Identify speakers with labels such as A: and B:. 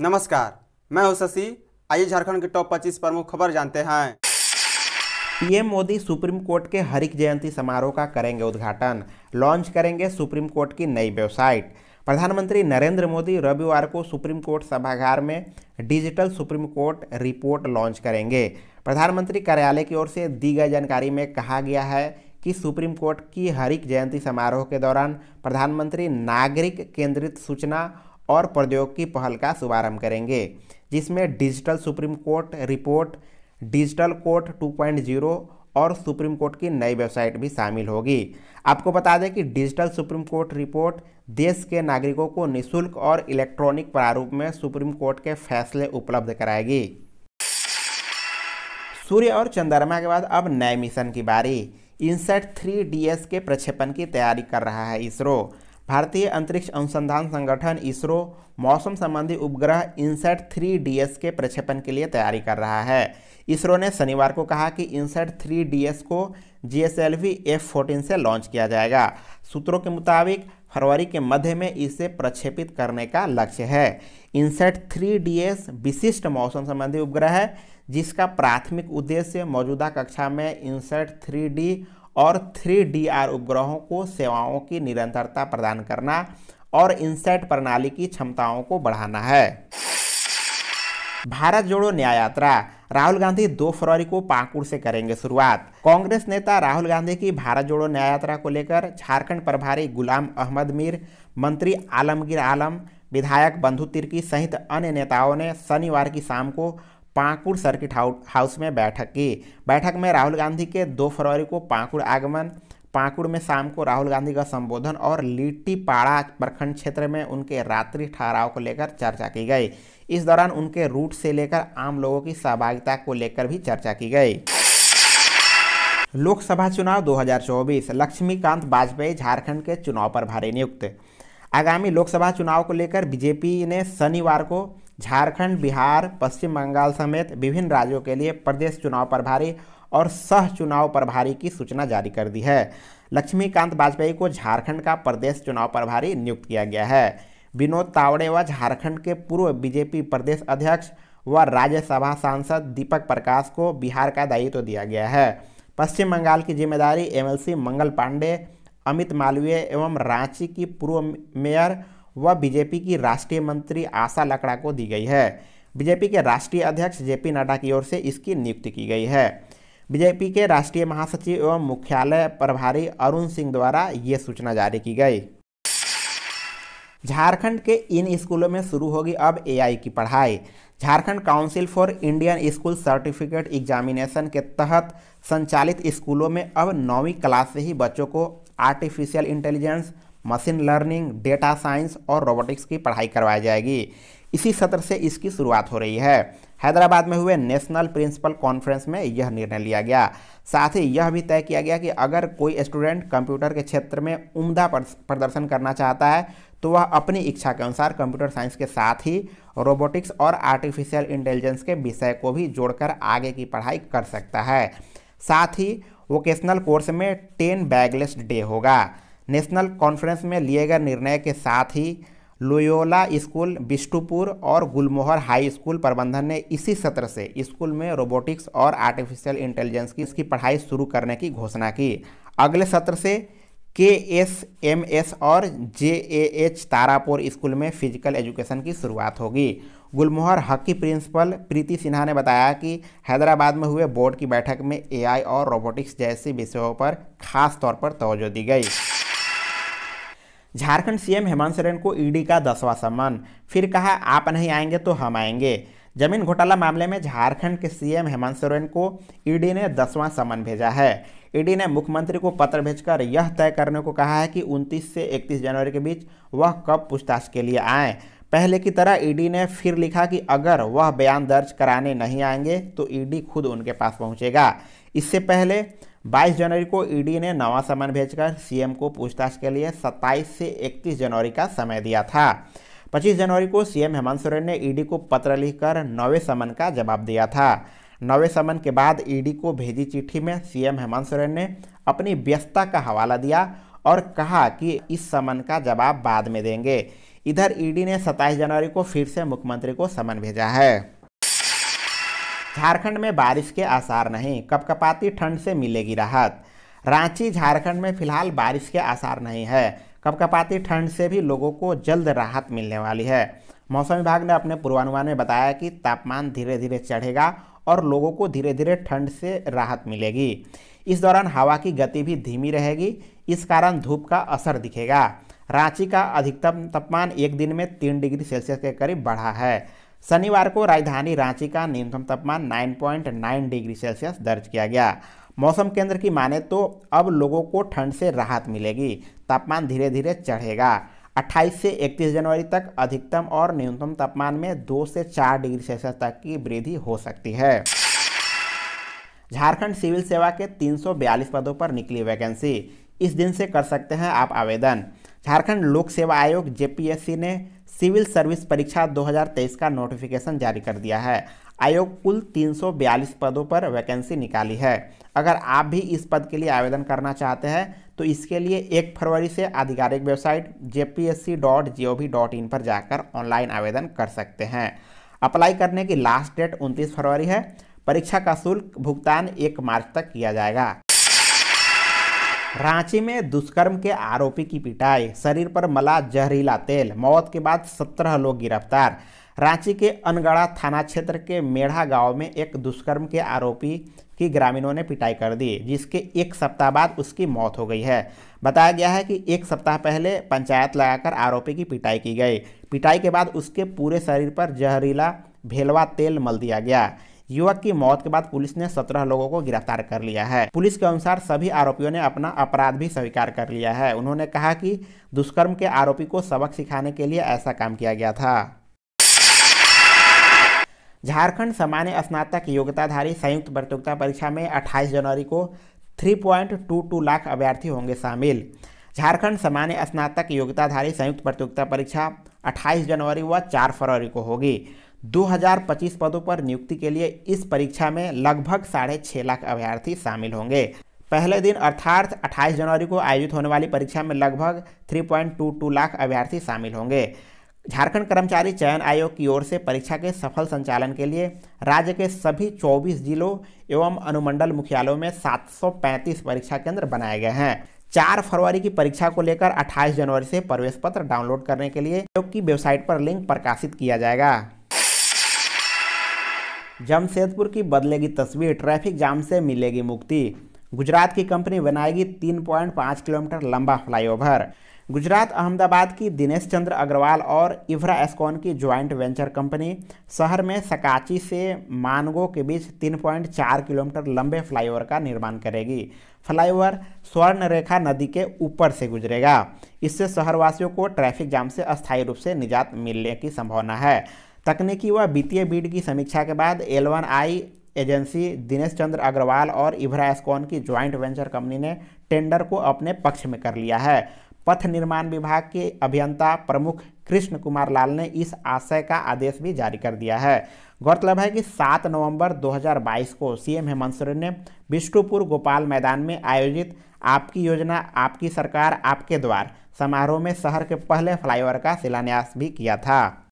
A: नमस्कार मैं हूं शशि आइए झारखंड के टॉप 25 प्रमुख खबर जानते हैं पीएम मोदी सुप्रीम कोर्ट के हरिक जयंती समारोह का करेंगे उद्घाटन लॉन्च करेंगे सुप्रीम कोर्ट की नई वेबसाइट प्रधानमंत्री नरेंद्र मोदी रविवार को सुप्रीम कोर्ट सभागार में digital supreme court report launch करेंगे प्रधानमंत्री कार्यालय की ओर से दी गई जानकारी में कहा गया है कि सुप्रीम कोर्ट की हरिक जयंती समारोह के दौरान प्रधानमंत्री नागरिक केंद्रित सूचना और प्रौद्योगिकी पहल का शुभारंभ करेंगे जिसमें digital supreme court report digital court 2.0 और सुप्रीम कोर्ट की नई वेबसाइट भी शामिल होगी आपको बता दें कि डिजिटल सुप्रीम कोर्ट रिपोर्ट देश के नागरिकों को निशुल्क और इलेक्ट्रॉनिक प्रारूप में सुप्रीम कोर्ट के फैसले उपलब्ध कराएगी सूर्य और चंद्रमा के बाद अब नए मिशन की बारी इंसेट थ्री डी के प्रक्षेपण की तैयारी कर रहा है इसरो भारतीय अंतरिक्ष अनुसंधान संगठन इसरो मौसम संबंधी उपग्रह इंसेट थ्री डी के प्रक्षेपण के लिए तैयारी कर रहा है इसरो ने शनिवार को कहा कि इनसेट थ्री डी को G S L V F fourteen से लॉन्च किया जाएगा सूत्रों के मुताबिक फरवरी के मध्य में इसे प्रक्षेपित करने का लक्ष्य है इनसेट थ्री डी एस विशिष्ट मौसम संबंधी उपग्रह है जिसका प्राथमिक उद्देश्य मौजूदा कक्षा में इनसेट थ्री डी और थ्री डी आर उपग्रहों को सेवाओं की निरंतरता प्रदान करना और इनसेट प्रणाली की क्षमताओं को बढ़ाना है भारत जोड़ो न्याय यात्रा राहुल गांधी 2 फरवरी को पाकुड़ से करेंगे शुरुआत कांग्रेस नेता राहुल गांधी की भारत जोड़ो न्याय यात्रा को लेकर झारखंड प्रभारी गुलाम अहमद मीर मंत्री आलमगीर आलम विधायक बंधु तिर्की सहित अन्य नेताओं ने शनिवार की शाम को पाकुड़ सर्किट हाउस में बैठक की बैठक में राहुल गांधी के 2 फरवरी को पाकुड़ आगमन पाकुड़ में शाम को राहुल गांधी का संबोधन और लिट्टीपाड़ा प्रखंड क्षेत्र में उनके रात्रि ठहराव को लेकर चर्चा की गई इस दौरान उनके रूट से लेकर आम लोगों की सहभागिता को लेकर भी चर्चा की गई लोकसभा चुनाव 2024 लक्ष्मीकांत वाजपेयी झारखंड के चुनाव पर भारी नियुक्त आगामी लोकसभा चुनाव को लेकर बीजेपी ने शनिवार को झारखंड बिहार पश्चिम बंगाल समेत विभिन्न राज्यों के लिए प्रदेश चुनाव प्रभारी और सह चुनाव प्रभारी की सूचना जारी कर दी है लक्ष्मीकांत वाजपेयी को झारखंड का प्रदेश चुनाव प्रभारी नियुक्त किया गया है विनोद तावड़े व झारखंड के पूर्व बीजेपी प्रदेश अध्यक्ष व राज्यसभा सांसद दीपक प्रकाश को बिहार का दायित्व तो दिया गया है पश्चिम बंगाल की जिम्मेदारी एमएलसी मंगल पांडे अमित मालवीय एवं रांची की पूर्व मेयर व बीजेपी की राष्ट्रीय मंत्री आशा लकड़ा को दी गई है बीजेपी के राष्ट्रीय अध्यक्ष जेपी नड्डा की ओर से इसकी नियुक्ति की गई है बीजेपी के राष्ट्रीय महासचिव एवं मुख्यालय प्रभारी अरुण सिंह द्वारा ये सूचना जारी की गई झारखंड के इन स्कूलों में शुरू होगी अब एआई की पढ़ाई Jharkhand council for Indian school certificate examination के तहत संचालित स्कूलों में अब नौवीं क्लास से ही बच्चों को artificial intelligence machine learning data science और रोबोटिक्स की पढ़ाई करवाई जाएगी इसी सत्र से इसकी शुरुआत हो रही है हैदराबाद में हुए नेशनल प्रिंसिपल कॉन्फ्रेंस में यह निर्णय लिया गया साथ ही यह भी तय किया गया कि अगर कोई स्टूडेंट कंप्यूटर के क्षेत्र में उम्दा प्रदर्शन करना चाहता है तो वह अपनी इच्छा के अनुसार कंप्यूटर साइंस के साथ ही रोबोटिक्स और आर्टिफिशियल इंटेलिजेंस के विषय को भी जोड़कर आगे की पढ़ाई कर सकता है साथ ही वोकेशनल कोर्स में टेन बैगलेस डे होगा नेशनल कॉन्फ्रेंस में लिए गए निर्णय के साथ ही लोयोला स्कूल बिष्टुपुर और गुलमोहर हाई स्कूल प्रबंधन ने इसी सत्र से स्कूल में रोबोटिक्स और आर्टिफिशियल इंटेलिजेंस की इसकी पढ़ाई शुरू करने की घोषणा की अगले सत्र से के एस एम एस और J A H Tarapur school में फिजिकल एजुकेशन की शुरुआत होगी गुलमोहर हक की प्रिंसिपल प्रीति सिन्हा ने बताया कि हैदराबाद में हुए बोर्ड की बैठक में एआई और रोबोटिक्स जैसे विषयों पर खास तौर पर तोजो दी गई झारखंड सीएम हेमंत सोरेन को ईडी का दसवां सम्मान फिर कहा आप नहीं आएंगे तो हम आएंगे जमीन घोटाला मामले में झारखंड के सीएम हेमंत सोरेन को ईडी ने दसवां समन भेजा है ईडी ने मुख्यमंत्री को पत्र भेजकर यह तय करने को कहा है कि 29 से 31 जनवरी के बीच वह कब पूछताछ के लिए आए पहले की तरह ईडी ने फिर लिखा कि अगर वह बयान दर्ज कराने नहीं आएंगे तो ईडी खुद उनके पास पहुंचेगा इससे पहले 22 जनवरी को ईडी ने नवा समन भेजकर सीएम को पूछताछ के लिए 27 से 31 जनवरी का समय दिया था 25 जनवरी को सीएम हेमंत सोरेन ने ईडी को पत्र लिखकर नौवे समन का जवाब दिया था नौवे समन के बाद ईडी को भेजी चिट्ठी में सीएम हेमंत सोरेन ने अपनी व्यस्तता का हवाला दिया और कहा कि इस समन का जवाब बाद में देंगे इधर ईडी ने 27 जनवरी को फिर से मुख्यमंत्री को समन भेजा है झारखंड में बारिश के आसार नहीं कपकपाती ठंड से मिलेगी राहत रांची झारखंड में फिलहाल बारिश के आसार नहीं है कपकपाती ठंड से भी लोगों को जल्द राहत मिलने वाली है मौसम विभाग ने अपने पूर्वानुमान में बताया कि तापमान धीरे धीरे चढ़ेगा और लोगों को धीरे धीरे ठंड से राहत मिलेगी इस दौरान हवा की गति भी धीमी रहेगी इस कारण धूप का असर दिखेगा रांची का अधिकतम तापमान एक दिन में तीन डिग्री सेल्सियस के करीब बढ़ा है शनिवार को राजधानी रांची का न्यूनतम तापमान 9.9 डिग्री सेल्सियस दर्ज किया गया मौसम केंद्र की माने तो अब लोगों को ठंड से राहत मिलेगी तापमान धीरे धीरे चढ़ेगा 28 से 31 जनवरी तक अधिकतम और न्यूनतम तापमान में 2 से 4 डिग्री सेल्सियस तक की वृद्धि हो सकती है झारखंड सिविल सेवा के तीन पदों पर निकली वैकेंसी इस दिन से कर सकते हैं आप आवेदन झारखंड लोक सेवा आयोग जेपीएससी ने सिविल सर्विस परीक्षा 2023 का नोटिफिकेशन जारी कर दिया है आयोग कुल 342 पदों पर वैकेंसी निकाली है अगर आप भी इस पद के लिए आवेदन करना चाहते हैं तो इसके लिए एक फरवरी से आधिकारिक वेबसाइट जे पर जाकर ऑनलाइन आवेदन कर सकते हैं अप्लाई करने की लास्ट डेट 29 फरवरी है परीक्षा का शुल्क भुगतान एक मार्च तक किया जाएगा रांची में दुष्कर्म के आरोपी की पिटाई शरीर पर मला जहरीला तेल मौत के बाद सत्रह लोग गिरफ्तार रांची के अनगढ़ा थाना क्षेत्र के मेढ़ा गांव में एक दुष्कर्म के आरोपी की ग्रामीणों ने पिटाई कर दी जिसके एक सप्ताह बाद उसकी मौत हो गई है बताया गया है कि एक सप्ताह पहले पंचायत लगाकर आरोपी की पिटाई की गई पिटाई के बाद उसके पूरे शरीर पर जहरीला भेलवा तेल मल दिया गया युवक की मौत के बाद पुलिस ने सत्रह लोगों को गिरफ्तार कर लिया है पुलिस के अनुसार सभी आरोपियों ने अपना अपराध भी स्वीकार कर लिया है उन्होंने कहा कि दुष्कर्म के आरोपी को सबक सिखाने के लिए ऐसा काम किया गया था झारखंड सामान्य स्नातक योग्यताधारी संयुक्त प्रतियोगिता परीक्षा में 28 जनवरी को 3.22 लाख अभ्यर्थी होंगे शामिल झारखंड सामान्य स्नातक योग्यताधारी संयुक्त प्रतियोगिता परीक्षा 28 जनवरी व 4 फरवरी को होगी 2025 पदों पर नियुक्ति के लिए इस परीक्षा में लगभग साढ़े छः लाख अभ्यर्थी शामिल होंगे पहले दिन अर्थात 28 जनवरी को आयोजित होने वाली परीक्षा में लगभग 3.22 लाख अभ्यर्थी शामिल होंगे झारखंड कर्मचारी चयन आयोग की ओर से परीक्षा के सफल संचालन के लिए राज्य के सभी 24 जिलों एवं अनुमंडल मुख्यालयों में 735 परीक्षा केंद्र बनाए गए हैं चार फरवरी की परीक्षा को लेकर 28 जनवरी से प्रवेश पत्र डाउनलोड करने के लिए आयोग की वेबसाइट पर लिंक प्रकाशित किया जाएगा जमशेदपुर की बदलेगी तस्वीर ट्रैफिक जाम से मिलेगी मुक्ति गुजरात की कंपनी बनाएगी 3.5 किलोमीटर लंबा फ्लाईओवर गुजरात अहमदाबाद की दिनेश चंद्र अग्रवाल और इफ्रा एस्कॉन की ज्वाइंट वेंचर कंपनी शहर में सकाची से मानगो के बीच 3.4 किलोमीटर लंबे फ्लाईओवर का निर्माण करेगी फ्लाईओवर स्वर्ण रेखा नदी के ऊपर से गुजरेगा इससे शहरवासियों को ट्रैफिक जाम से अस्थायी रूप से निजात मिलने की संभावना है तकनीकी व वित्तीय बीड की समीक्षा के बाद वन आई एजेंसी दिनेश चंद्र अग्रवाल और इभरा एस्कॉन की ज्वाइंट वेंचर कंपनी ने टेंडर को अपने पक्ष में कर लिया है पथ निर्माण विभाग के अभियंता प्रमुख कृष्ण कुमार लाल ने इस आशय का आदेश भी जारी कर दिया है गौरतलब है कि 7 नवंबर 2022 को सीएम हेमंत सोरेन ने बिष्णुपुर गोपाल मैदान में आयोजित आपकी योजना आपकी सरकार आपके द्वार समारोह में शहर के पहले फ्लाईओवर का शिलान्यास भी किया था